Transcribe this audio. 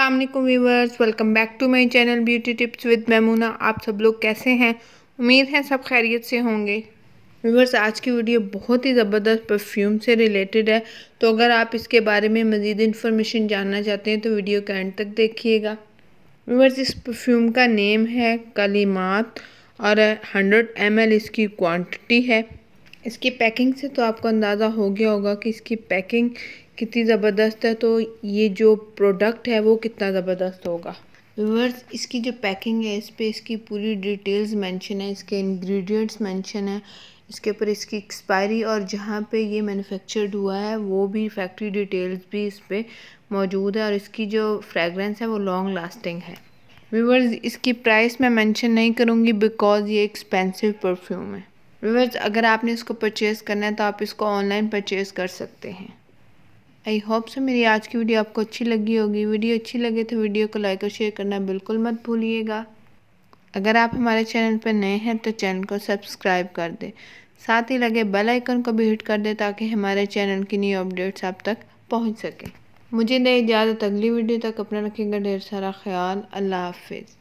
Aslam viewers welcome back to my channel beauty tips with Maimuna आप सब लोग कैसे हैं उम्मीद है सब खैरियत से होंगे वीवर्स आज की वीडियो बहुत ही ज़बरदस्त परफ्यूम से रिलेटेड है तो अगर आप इसके बारे में मज़ीद इन्फॉर्मेशन जानना चाहते हैं तो वीडियो के एंड तक देखिएगा वीवर्स इस परफ्यूम का नेम है कलीमात और हंड्रेड एम इसकी क्वान्टिटी है इसकी पैकिंग से तो आपको अंदाज़ा हो गया होगा कि इसकी पैकिंग कितनी ज़बरदस्त है तो ये जो प्रोडक्ट है वो कितना ज़बरदस्त होगा व्यूवर्स इसकी जो पैकिंग है इस पर इसकी पूरी डिटेल्स मेंशन है इसके इंग्रेडिएंट्स मेंशन है इसके ऊपर इसकी एक्सपायरी और जहाँ पे ये मैन्युफैक्चर्ड हुआ है वो भी फैक्ट्री डिटेल्स भी इस पर मौजूद है और इसकी जो फ्रेगरेंस है वो लॉन्ग लास्टिंग है व्यूवर्स इसकी प्राइस मैं मैंशन नहीं करूँगी बिकॉज ये एक्सपेंसिव परफ्यूम है व्यूवर्स अगर आपने इसको परचेज़ करना है तो आप इसको ऑनलाइन परचेज़ कर सकते हैं आई होप सो मेरी आज की वीडियो आपको अच्छी लगी होगी वीडियो अच्छी लगे तो वीडियो को लाइक और शेयर करना बिल्कुल मत भूलिएगा अगर आप हमारे चैनल पर नए हैं तो चैनल को सब्सक्राइब कर दें साथ ही लगे बेल आइकन को भी हिट कर दें ताकि हमारे चैनल की न्यू अपडेट्स आप तक पहुंच सकें मुझे नहीं इजाज़त अगली वीडियो तक अपना रखेगा ढेर सारा ख्याल अल्लाह हाफिज़